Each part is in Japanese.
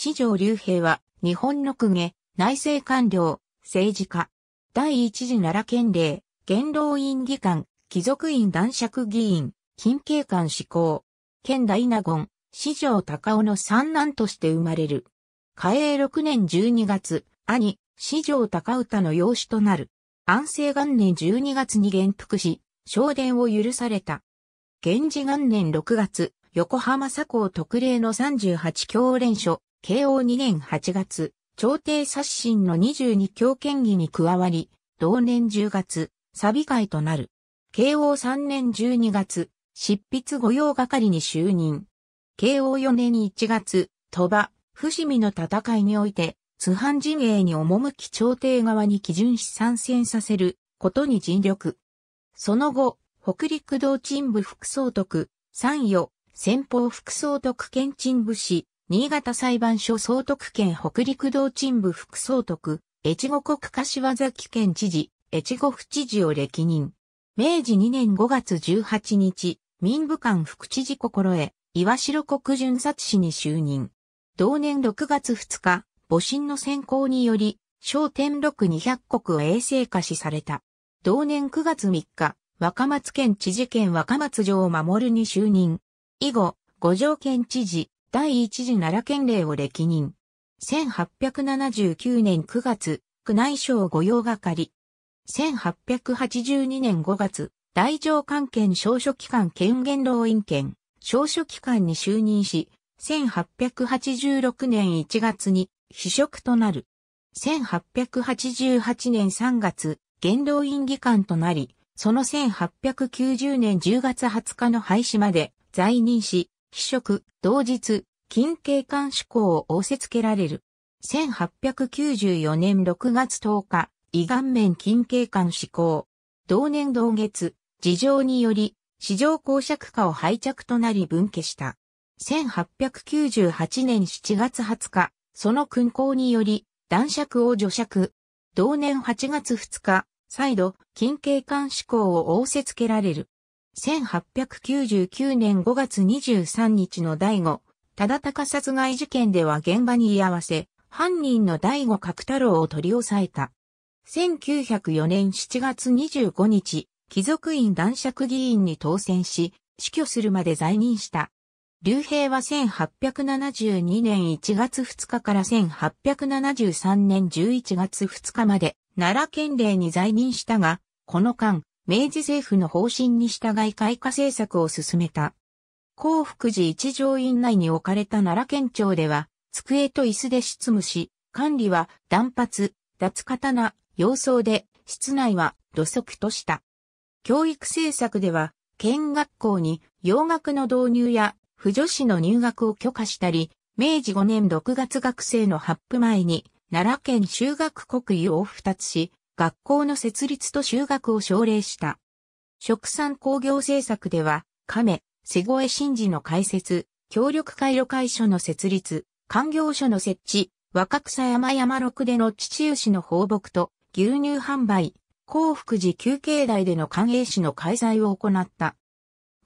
四条竜兵は、日本の公家、内政官僚、政治家。第一次奈良県令、元老院議官、貴族院男爵議員、近景官志向。県大納言、四条高尾の三男として生まれる。嘉永6年12月、兄、四条高歌の養子となる。安政元年12月に元服し、昇殿を許された。源氏元年6月、横浜佐向特例の38教連所、慶応2年8月、朝廷刷新の22教権議に加わり、同年10月、サビ会となる。慶応3年12月、執筆御用係に就任。慶応4年1月、鳥羽、伏見の戦いにおいて、津藩陣営に赴き朝廷側に基準し参戦させることに尽力。その後、北陸道鎮部副総督、山与、先方副総督県鎮部氏、新潟裁判所総督県北陸道鎮部副総督、越後国柏崎県知事、越後府知事を歴任。明治2年5月18日、民部官副知事心得、岩城国巡察使に就任。同年6月2日、母親の選考により、小天禄200国衛生化しされた。同年9月3日、若松県知事県若松城を守るに就任。以後、五条県知事、第一次奈良県令を歴任。1879年9月、区内省御用係。1882年5月、大乗関県小書機関県元老院県、小書機関に就任し、1886年1月に、秘職となる。1888年3月、元老院議官となり、その1890年10月20日の廃止まで在任し、非食、同日、近景観志向を仰せつけられる。1894年6月10日、胃顔面近景観志向。同年同月、事情により、市場公爵化を廃着となり分家した。1898年7月20日、その勲功により、男爵を除爵。同年8月2日、再度、近景観志向を仰せつけられる。1899年5月23日の第5、忠高殺害事件では現場に居合わせ、犯人の第五角太郎を取り押さえた。1904年7月25日、貴族院男爵議員に当選し、死去するまで在任した。竜兵は1872年1月2日から1873年11月2日まで奈良県令に在任したが、この間、明治政府の方針に従い開花政策を進めた。幸福寺一条院内に置かれた奈良県庁では、机と椅子で執務し、管理は断髪、脱刀、様相で、室内は土足とした。教育政策では、県学校に洋楽の導入や、不女子の入学を許可したり、明治5年6月学生の発布前に、奈良県修学国有を二つし、学校の設立と修学を奨励した。食産工業政策では、亀、瀬越新治の開設、協力回路会所の設立、官業所の設置、若草山山六での父牛の放牧と牛乳販売、幸福寺休憩台での官営市の開催を行った。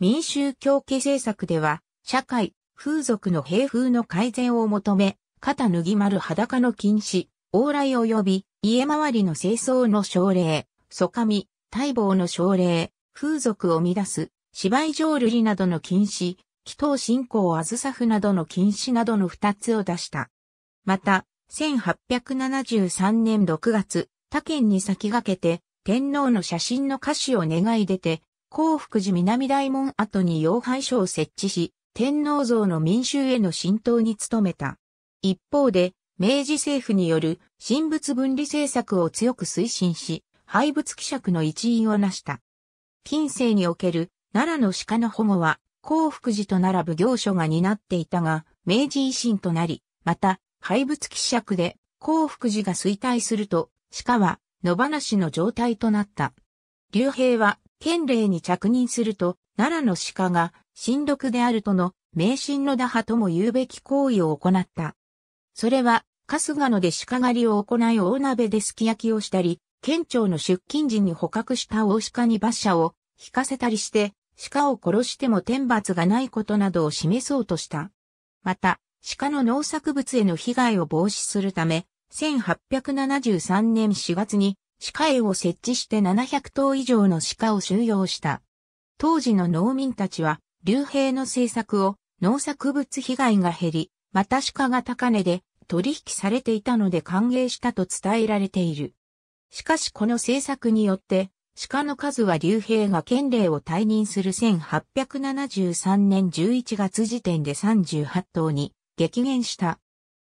民衆協家政策では、社会、風俗の平風の改善を求め、肩脱ぎ丸裸の禁止、往来及び家周りの清掃の奨励、疎上、待望の奨励、風俗を乱す、芝居浄瑠璃などの禁止、祈祷信仰あずさふなどの禁止などの二つを出した。また、1873年6月、他県に先駆けて、天皇の写真の歌詞を願い出て、幸福寺南大門跡に洋拝所を設置し、天皇像の民衆への浸透に努めた。一方で、明治政府による神仏分離政策を強く推進し、廃仏希釈の一員を成した。近世における奈良の鹿の保護は、幸福寺と並ぶ行所が担っていたが、明治維新となり、また、廃仏希釈で、幸福寺が衰退すると、鹿は野放しの状態となった。竜平は、県令に着任すると、奈良の鹿が、神鹿であるとの、迷信の打破とも言うべき行為を行った。それは、春日野で鹿狩りを行い大鍋ですき焼きをしたり、県庁の出勤時に捕獲した大鹿に馬車を引かせたりして、鹿を殺しても天罰がないことなどを示そうとした。また、鹿の農作物への被害を防止するため、1873年4月に鹿営を設置して700頭以上の鹿を収容した。当時の農民たちは、竜兵の政策を農作物被害が減り、また鹿が高値で取引されていたので歓迎したと伝えられている。しかしこの政策によって、鹿の数は竜兵が県令を退任する1873年11月時点で38頭に激減した。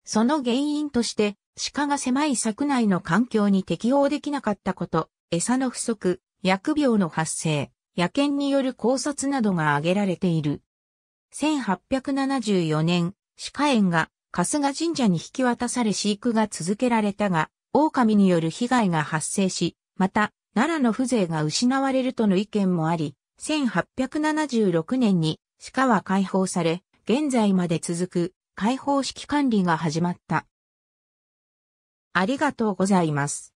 その原因として、鹿が狭い柵内の環境に適応できなかったこと、餌の不足、薬病の発生、野犬による考察などが挙げられている。1874年、鹿園が春日神社に引き渡され飼育が続けられたが、狼による被害が発生し、また、奈良の風情が失われるとの意見もあり、1876年に鹿は解放され、現在まで続く解放式管理が始まった。ありがとうございます。